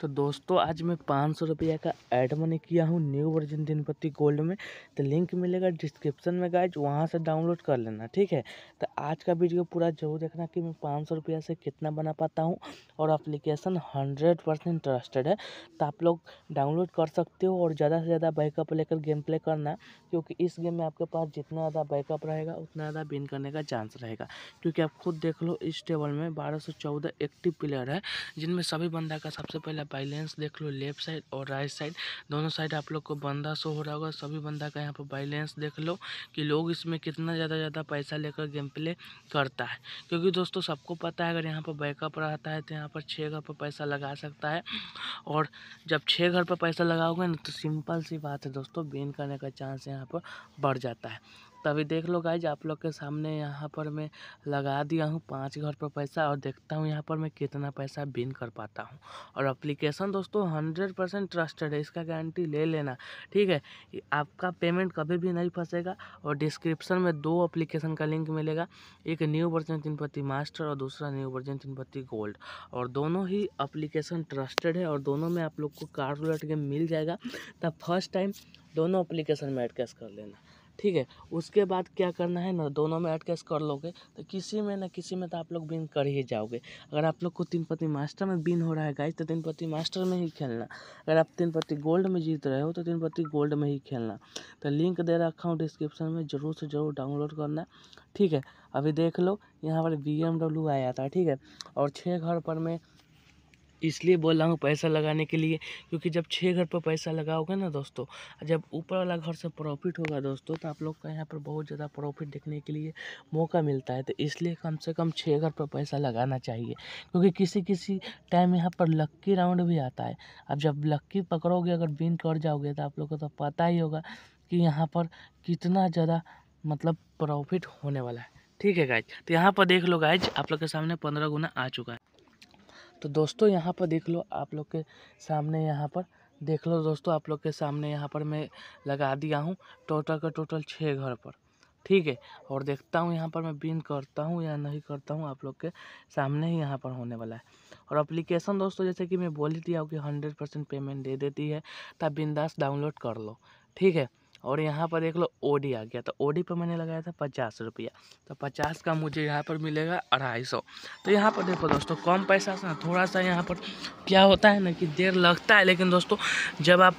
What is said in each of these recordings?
तो दोस्तों आज मैं पाँच सौ रुपया का ऐड मनी किया हूँ न्यू वर्जन दिनपति गोल्ड में तो लिंक मिलेगा डिस्क्रिप्शन में गाइज वहाँ से डाउनलोड कर लेना ठीक है तो आज का वीडियो पूरा जरूर देखना कि मैं पाँच सौ रुपया से कितना बना पाता हूँ और अप्लीकेशन हंड्रेड परसेंट ट्रस्टेड है तो आप लोग डाउनलोड कर सकते हो और ज़्यादा से ज़्यादा बैकअप लेकर गेम प्ले करना क्योंकि इस गेम में आपके पास जितना ज़्यादा बैकअप रहेगा उतना ज़्यादा विन करने का चांस रहेगा क्योंकि आप खुद देख लो इस टेबल में बारह सौ चौदह एक्टिव प्लेयर है जिनमें सभी बंदा का सबसे पहला बैलेंस देख लो लेफ्ट साइड और राइट साइड दोनों साइड आप लोग को बंदा शो हो रहा होगा सभी बंदा का यहाँ पर बैलेंस देख लो कि लोग इसमें कितना ज़्यादा ज़्यादा पैसा लेकर गेम प्ले करता है क्योंकि दोस्तों सबको पता है अगर यहाँ पर बैकअप रहता है तो यहाँ पर छः घर पर पैसा लगा सकता है और जब छः घर पर पैसा लगाओगे ना तो सिंपल सी बात है दोस्तों बेन करने का चांस यहाँ पर बढ़ जाता है तभी देख लो गाइज आप लोग के सामने यहाँ पर मैं लगा दिया हूँ पाँच घर पर पैसा और देखता हूँ यहाँ पर मैं कितना पैसा बिन कर पाता हूँ और अप्लीकेशन दोस्तों हंड्रेड परसेंट ट्रस्टेड है इसका गारंटी ले लेना ठीक है आपका पेमेंट कभी भी नहीं फंसेगा और डिस्क्रिप्शन में दो अप्लीकेशन का लिंक मिलेगा एक न्यू वर्जन तिनपति मास्टर और दूसरा न्यू वर्जन तिनपति गोल्ड और दोनों ही अप्लीकेशन ट्रस्टेड है और दोनों में आप लोग को कार्ड उलट गेम मिल जाएगा तब फर्स्ट टाइम दोनों अप्लीकेशन में एड कैश कर लेना ठीक है उसके बाद क्या करना है ना दोनों में अटकेस कर लोगे तो किसी में ना किसी में तो आप लोग बिन कर ही जाओगे अगर आप लोग को तीन पति मास्टर में बिन हो रहा है गाइज तो तीन पति मास्टर में ही खेलना अगर आप तीन पति गोल्ड में जीत रहे हो तो तीन पति गोल्ड में ही खेलना तो लिंक दे रखा हूँ डिस्क्रिप्शन में ज़रूर से ज़रूर डाउनलोड करना ठीक है अभी देख लो यहाँ पर बी आया था ठीक है और छः घर पर मैं इसलिए बोल रहा हूँ पैसा लगाने के लिए क्योंकि जब छः घर पर पैसा लगाओगे ना दोस्तों जब ऊपर वाला घर से प्रॉफिट होगा दोस्तों तो आप लोग का यहाँ पर बहुत ज़्यादा प्रॉफिट देखने के लिए मौका मिलता है तो इसलिए कम से कम छः घर पर पैसा लगाना चाहिए क्योंकि किसी किसी टाइम यहाँ पर लक्की राउंड भी आता है अब जब लक्की पकड़ोगे अगर बिन कर जाओगे तो आप लोग को तो पता ही होगा कि यहाँ पर कितना ज़्यादा मतलब प्रॉफिट होने वाला है ठीक है गाइज तो यहाँ पर देख लो गाइज आप लोग के सामने पंद्रह गुना आ चुका है तो दोस्तों यहाँ पर देख लो आप लोग के सामने यहाँ पर देख लो दोस्तों आप लोग के सामने यहाँ पर मैं लगा दिया हूँ टोटल का टोटल छः घर पर ठीक है और देखता हूँ यहाँ पर मैं बिन करता हूँ या नहीं करता हूँ आप लोग के सामने ही यहाँ पर होने वाला है और अप्लीकेशन दोस्तों जैसे कि मैं बोल ही दिया हूँ कि हंड्रेड परसेंट पेमेंट दे देती है तब बिंदास डाउनलोड कर लो ठीक है और यहाँ पर एक लो ओडी आ गया तो ओडी पर मैंने लगाया था पचास रुपया तो पचास का मुझे यहाँ पर मिलेगा अढ़ाई सौ तो यहाँ पर देखो दोस्तों कम पैसा से ना थोड़ा सा यहाँ पर क्या होता है ना कि देर लगता है लेकिन दोस्तों जब आप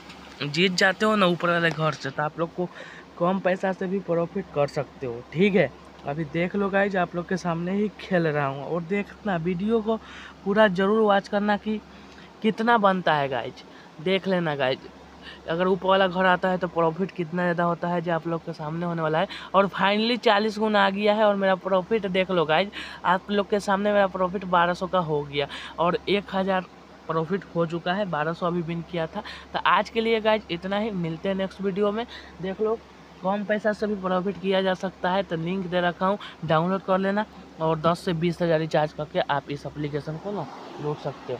जीत जाते हो ना ऊपर वाले घर से तो आप लोग को कम पैसा से भी प्रॉफिट कर सकते हो ठीक है अभी देख लो गाइज आप लोग के सामने ही खेल रहा हूँ और देखना वीडियो को पूरा ज़रूर वॉच करना कि कितना बनता है गाइज देख लेना गाइज अगर ऊपर वाला घर आता है तो प्रॉफिट कितना ज़्यादा होता है जो आप लोग के सामने होने वाला है और फाइनली चालीस गुण आ गया है और मेरा प्रॉफिट देख लो गाइज आप लोग के सामने मेरा प्रॉफिट बारह सौ का हो गया और एक हज़ार प्रॉफिट हो चुका है बारह सौ अभी विन किया था तो आज के लिए गाइज इतना ही मिलते हैं नेक्स्ट वीडियो में देख लो कम पैसा से भी प्रॉफिट किया जा सकता है तो लिंक दे रखा हूँ डाउनलोड कर लेना और 10 से बीस हज़ार रिचार्ज करके आप इस एप्लीकेशन को ना लूट सकते हो